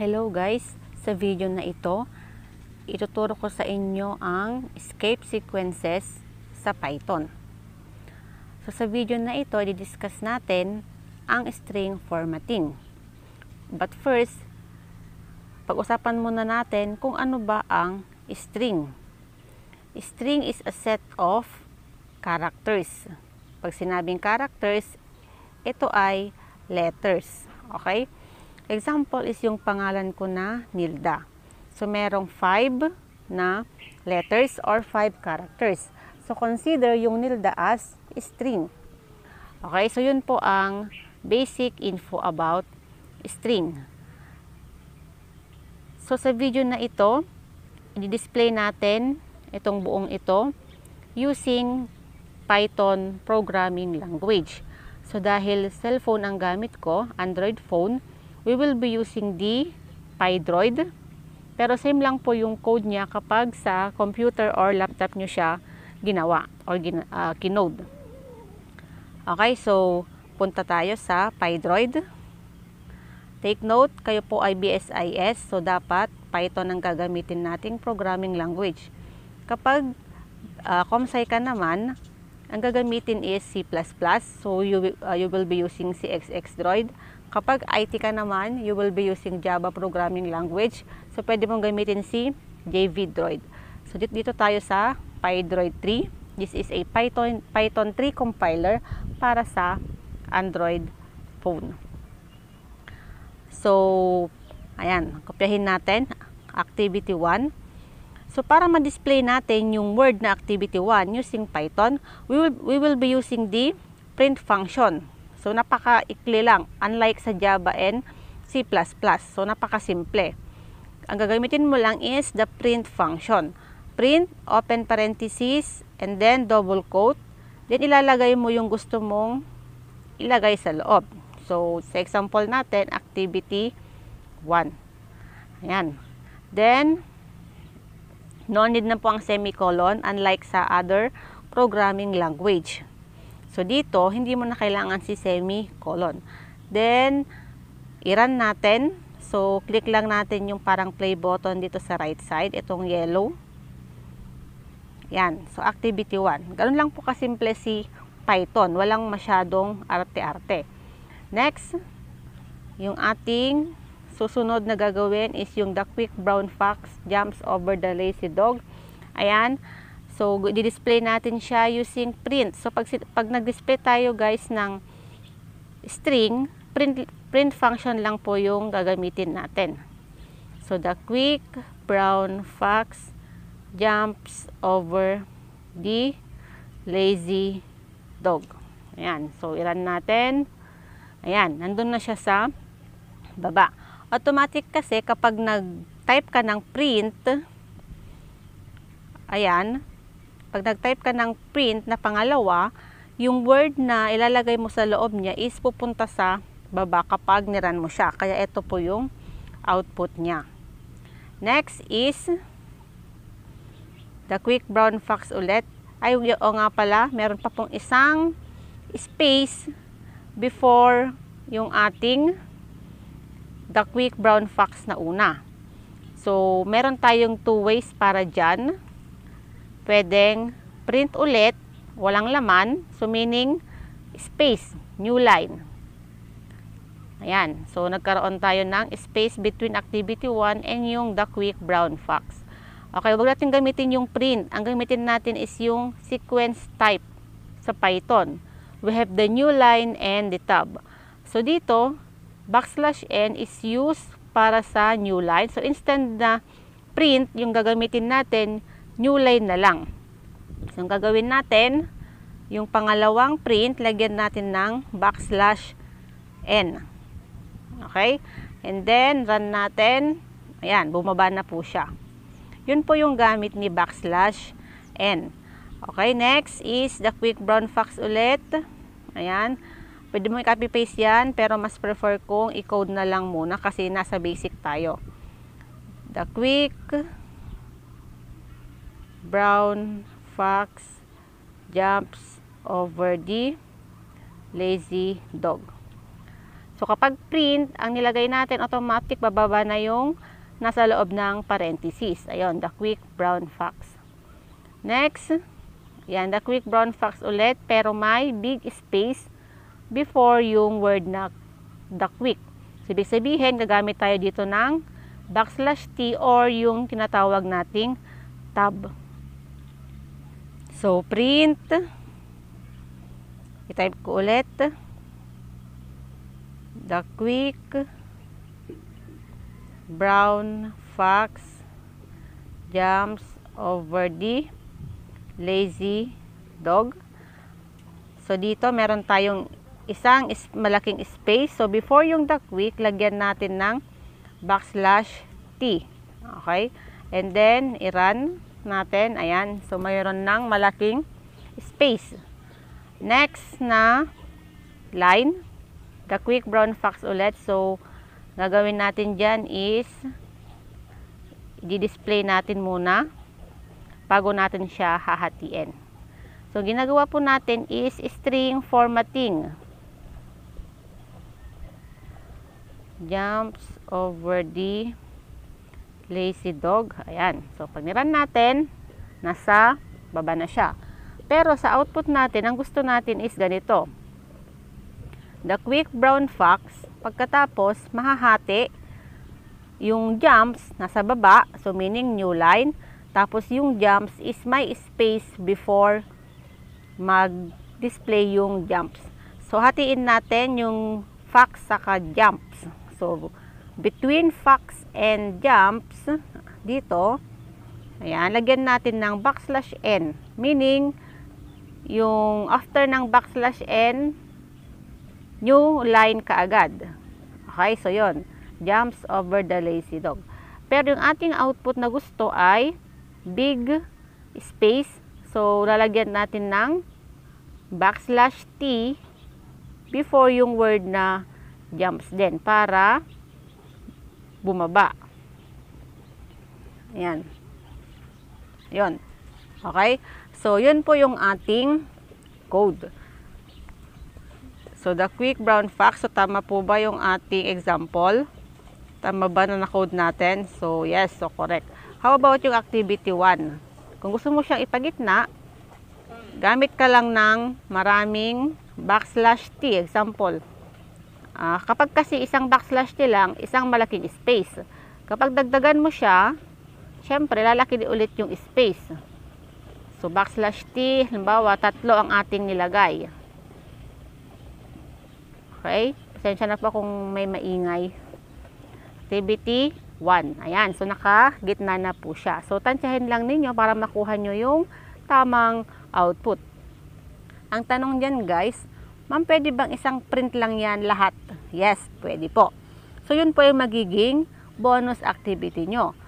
Hello guys, sa video na ito, ituturo ko sa inyo ang escape sequences sa Python. So sa video na ito, i-discuss natin ang string formatting. But first, pag-usapan muna natin kung ano ba ang string. String is a set of characters. Pag sinabing characters, ito ay letters. Okay? Example is yung pangalan ko na Nilda. So, merong 5 na letters or 5 characters. So, consider yung Nilda as string. Okay, so yun po ang basic info about string. So, sa video na ito, i-display natin itong buong ito using Python programming language. So, dahil cellphone ang gamit ko, Android phone, we will be using the PyDroid. Pero same lang po yung code niya kapag sa computer or laptop nyo siya ginawa or gin uh, kinode. Okay, so punta tayo sa PyDroid. Take note, kayo po ay BSIS, so dapat Python ang gagamitin nating programming language. Kapag uh, ComSci ka naman, ang gagamitin is C++, so you, uh, you will be using CXXDroid. Kapag IT ka naman, you will be using Java programming language. So, pwede mong gamitin si JV So, dito tayo sa PyDroid 3. This is a Python, Python 3 compiler para sa Android phone. So, ayan, kopyahin natin. Activity 1. So, para ma-display natin yung word na activity 1 using Python, we will, we will be using the print function. So, napaka-ikli lang. Unlike sa Java and C++. So, napaka-simple. Ang gagamitin mo lang is the print function. Print, open parenthesis, and then double quote. Then, ilalagay mo yung gusto mong ilagay sa loob. So, sa example natin, activity 1. Ayan. Then, no need na po ang semicolon unlike sa other programming language. So, dito, hindi mo na kailangan si semicolon. Then, i-run natin. So, click lang natin yung parang play button dito sa right side, itong yellow. Yan. So, activity 1. Ganun lang po kasimple si Python. Walang masyadong arte-arte. Next, yung ating susunod na gagawin is yung the quick brown fox jumps over the lazy dog. Ayan. So, di display natin siya using print. So, pag, pag nag-display tayo guys ng string, print, print function lang po yung gagamitin natin. So, the quick brown fox jumps over the lazy dog. Ayan. So, iran natin. Ayan. Nandun na siya sa baba. Automatic kasi kapag nag-type ka ng print, ayan, pag nag-type ka ng print na pangalawa, yung word na ilalagay mo sa loob niya is pupunta sa baba kapag niran mo siya. Kaya ito po yung output niya. Next is the quick brown fox ulit. Ay, o nga pala, meron pa pong isang space before yung ating the quick brown fox na una. So, meron tayong two ways para dyan pwedeng print ulit, walang laman, so meaning space, new line. Ayan, so nagkaroon tayo ng space between activity 1 and yung the quick brown fox. Okay, wag natin gamitin yung print. Ang gamitin natin is yung sequence type sa Python. We have the new line and the tab. So dito, backslash n is used para sa new line. So instead na print yung gagamitin natin, new line na lang. So, ang gagawin natin, yung pangalawang print, lagyan natin ng backslash n. Okay? And then, run natin. Ayan, bumaba na po siya. Yun po yung gamit ni backslash n. Okay, next is the quick brown fox ulit. Ayan. Pwede mo i-copy paste yan, pero mas prefer kong i-code na lang muna kasi nasa basic tayo. The quick brown fox jumps over the lazy dog. So, kapag print, ang nilagay natin, automatic bababa na yung nasa loob ng parenthesis. Ayun, the quick brown fox. Next, yan, the quick brown fox ulit, pero may big space before yung word na the quick. So, ibig sabihin, gagamit tayo dito ng backslash T or yung tinatawag nating tab. So, print. I-type ko ulit. The Quick Brown Fox Jumps Over the Lazy Dog. So, dito meron tayong isang malaking space. So, before yung the quick, lagyan natin ng backslash T. Okay? And then, i-run natin. Ayan. So, mayroon ng malaking space. Next na line. The quick brown fox ulit. So, gagawin natin dyan is i-display natin muna bago natin siya hahatiin. So, ginagawa po natin is string formatting. Jumps over the lazy dog. Ayan. So, pag niran natin, nasa baba na siya. Pero sa output natin, ang gusto natin is ganito. The quick brown fox, pagkatapos mahahati yung jumps nasa baba, so meaning new line. Tapos yung jumps is may space before mag-display yung jumps. So hatiin natin yung fox saka jumps. So between fox and jumps dito ayan lagyan natin ng backslash n meaning yung after ng backslash n new line kaagad okay so yon jumps over the lazy dog pero yung ating output na gusto ay big space so lalagyan natin ng backslash t before yung word na jumps din para bumaba. Ayan. Yun. Okay? So, yun po yung ating code. So, the quick brown fox. So, tama po ba yung ating example? Tama ba na na-code natin? So, yes. So, correct. How about yung activity 1? Kung gusto mo siyang ipagitna, gamit ka lang ng maraming backslash t. Example, Uh, kapag kasi isang backslash T lang, isang malaking space. Kapag dagdagan mo siya, syempre lalaki din ulit yung space. So backslash T, halimbawa tatlo ang ating nilagay. Okay? Pasensya na po kung may maingay. Activity 1. Ayan. So naka-gitna na po siya. So tansyahin lang ninyo para makuha nyo yung tamang output. Ang tanong dyan guys, Ma'am, pwede bang isang print lang yan lahat? Yes, pwede po. So, yun po yung magiging bonus activity nyo.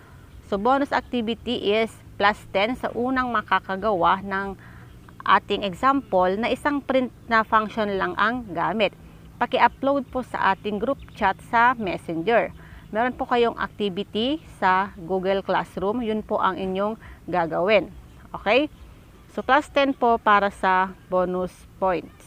So, bonus activity is plus 10 sa unang makakagawa ng ating example na isang print na function lang ang gamit. Paki-upload po sa ating group chat sa Messenger. Meron po kayong activity sa Google Classroom. Yun po ang inyong gagawin. Okay? So, plus 10 po para sa bonus point.